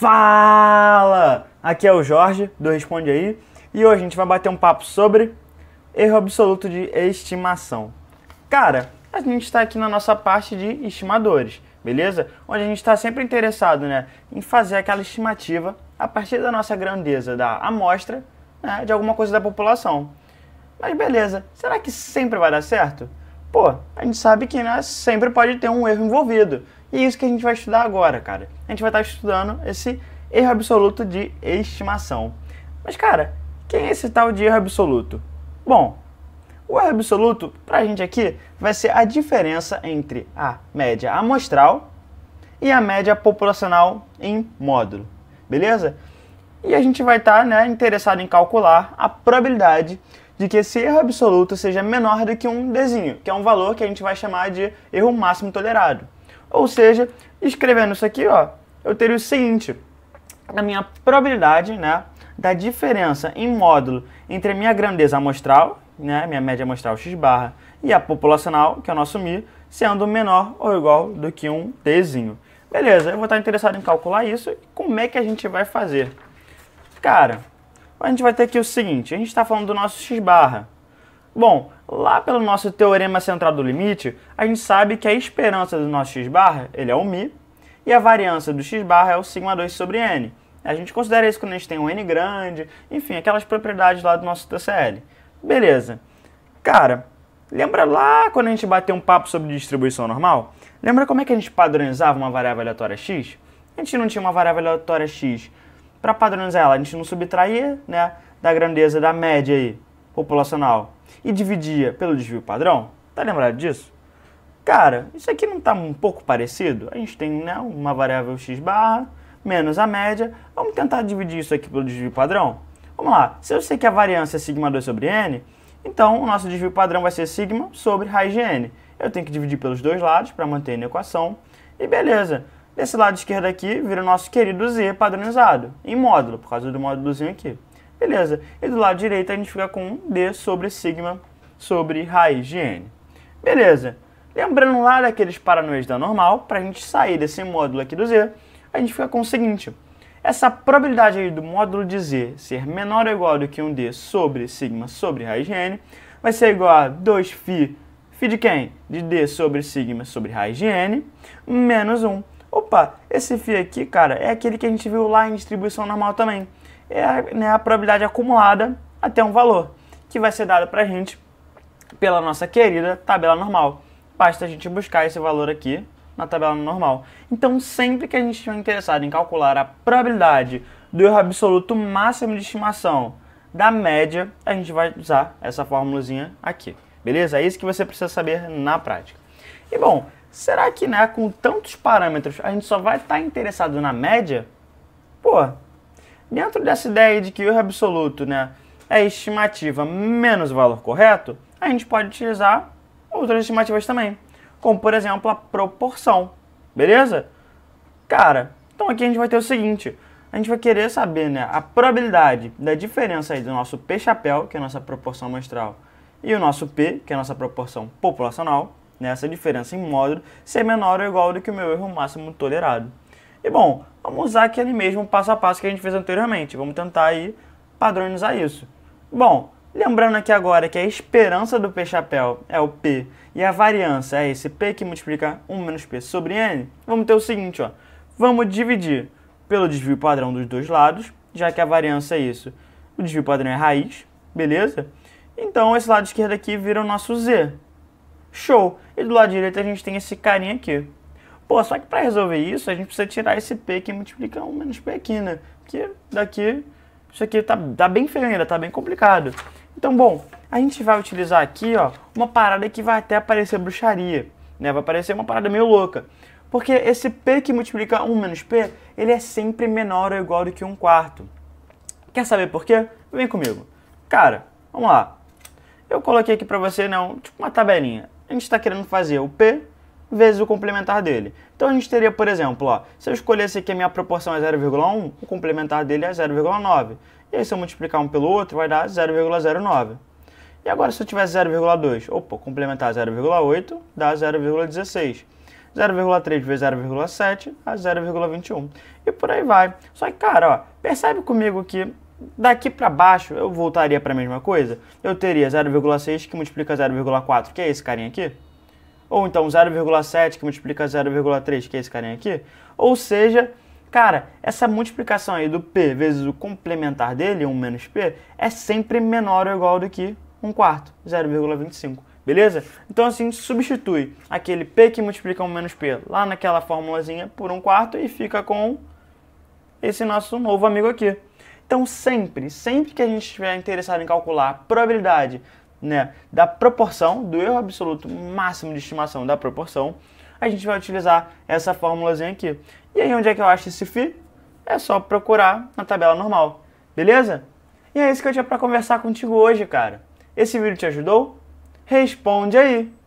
Fala! Aqui é o Jorge do Responde Aí e hoje a gente vai bater um papo sobre erro absoluto de estimação. Cara, a gente está aqui na nossa parte de estimadores, beleza? Onde a gente está sempre interessado né, em fazer aquela estimativa a partir da nossa grandeza da amostra né, de alguma coisa da população. Mas beleza, será que sempre vai dar certo? Pô, a gente sabe que né, sempre pode ter um erro envolvido. E é isso que a gente vai estudar agora, cara. A gente vai estar estudando esse erro absoluto de estimação. Mas, cara, quem é esse tal de erro absoluto? Bom, o erro absoluto, pra gente aqui, vai ser a diferença entre a média amostral e a média populacional em módulo, beleza? E a gente vai estar né, interessado em calcular a probabilidade de que esse erro absoluto seja menor do que um Dzinho, que é um valor que a gente vai chamar de erro máximo tolerado. Ou seja, escrevendo isso aqui, ó, eu teria o seguinte, a minha probabilidade, né, da diferença em módulo entre a minha grandeza amostral, né, minha média amostral x barra, e a populacional, que é o nosso mi, sendo menor ou igual do que um tzinho. Beleza, eu vou estar interessado em calcular isso. Como é que a gente vai fazer? Cara, a gente vai ter aqui o seguinte, a gente está falando do nosso x barra. Bom, Lá pelo nosso teorema central do limite, a gente sabe que a esperança do nosso x barra ele é o μ e a variância do x barra é o sigma 2 sobre n. A gente considera isso quando a gente tem um n grande, enfim, aquelas propriedades lá do nosso TCL. Beleza. Cara, lembra lá quando a gente bateu um papo sobre distribuição normal? Lembra como é que a gente padronizava uma variável aleatória x? A gente não tinha uma variável aleatória x. Para padronizar ela, a gente não subtraía né, da grandeza da média aí populacional e dividia pelo desvio padrão, tá lembrado disso? Cara, isso aqui não tá um pouco parecido? A gente tem né, uma variável x barra menos a média. Vamos tentar dividir isso aqui pelo desvio padrão? Vamos lá. Se eu sei que a variância é sigma 2 sobre n, então o nosso desvio padrão vai ser sigma sobre raiz de n. Eu tenho que dividir pelos dois lados para manter na equação. E beleza. Desse lado esquerdo aqui vira o nosso querido z padronizado, em módulo, por causa do módulozinho aqui. Beleza. E do lado direito a gente fica com D sobre sigma sobre raiz de N. Beleza. Lembrando lá daqueles paranoias da normal, para a gente sair desse módulo aqui do Z, a gente fica com o seguinte. Essa probabilidade aí do módulo de Z ser menor ou igual do que um D sobre sigma sobre raiz de N vai ser igual a 2φ, φ de quem? De D sobre sigma sobre raiz de N, menos 1 opa, esse Φ aqui, cara, é aquele que a gente viu lá em distribuição normal também. É a, né, a probabilidade acumulada até um valor, que vai ser dado para a gente pela nossa querida tabela normal. Basta a gente buscar esse valor aqui na tabela normal. Então, sempre que a gente estiver interessado em calcular a probabilidade do erro absoluto máximo de estimação da média, a gente vai usar essa formulazinha aqui. Beleza? É isso que você precisa saber na prática. E bom, Será que, né, com tantos parâmetros, a gente só vai estar tá interessado na média? Pô, dentro dessa ideia de que o erro absoluto, né, é estimativa menos o valor correto, a gente pode utilizar outras estimativas também, como por exemplo a proporção, beleza? Cara, então aqui a gente vai ter o seguinte, a gente vai querer saber né, a probabilidade da diferença aí do nosso P chapéu, que é a nossa proporção amostral, e o nosso P, que é a nossa proporção populacional, nessa Essa diferença em módulo ser menor ou igual do que o meu erro máximo tolerado. E bom, vamos usar aquele mesmo passo a passo que a gente fez anteriormente. Vamos tentar aí padronizar isso. Bom, lembrando aqui agora que a esperança do P-chapéu é o P e a variância é esse P que multiplica 1 menos P sobre N, vamos ter o seguinte, ó. Vamos dividir pelo desvio padrão dos dois lados, já que a variância é isso. O desvio padrão é raiz, beleza? Então esse lado esquerdo aqui vira o nosso Z, Show! E do lado direito a gente tem esse carinha aqui. Pô, só que para resolver isso, a gente precisa tirar esse P que multiplica 1 menos P aqui, né? Porque daqui, isso aqui tá, tá bem feio ainda, tá bem complicado. Então, bom, a gente vai utilizar aqui, ó, uma parada que vai até aparecer bruxaria, né? Vai aparecer uma parada meio louca. Porque esse P que multiplica 1 menos P, ele é sempre menor ou igual do que 1 quarto. Quer saber por quê? Vem comigo. Cara, vamos lá. Eu coloquei aqui para você, né, um tipo uma tabelinha a gente está querendo fazer o P vezes o complementar dele. Então a gente teria, por exemplo, ó, se eu escolhesse que a minha proporção é 0,1, o complementar dele é 0,9. E aí se eu multiplicar um pelo outro, vai dar 0,09. E agora se eu tivesse 0,2, opa, complementar 0,8 dá 0,16. 0,3 vezes 0,7 a 0,21. E por aí vai. Só que, cara, ó, percebe comigo que Daqui para baixo, eu voltaria para a mesma coisa? Eu teria 0,6 que multiplica 0,4, que é esse carinha aqui. Ou então 0,7 que multiplica 0,3, que é esse carinha aqui. Ou seja, cara, essa multiplicação aí do P vezes o complementar dele, 1 menos P, é sempre menor ou igual do que 1 quarto, 0,25. Beleza? Então assim, substitui aquele P que multiplica 1 menos P lá naquela formulazinha por 1 quarto e fica com esse nosso novo amigo aqui. Então sempre, sempre que a gente estiver interessado em calcular a probabilidade né, da proporção, do erro absoluto máximo de estimação da proporção, a gente vai utilizar essa formulazinha aqui. E aí onde é que eu acho esse φ? É só procurar na tabela normal, beleza? E é isso que eu tinha para conversar contigo hoje, cara. Esse vídeo te ajudou? Responde aí!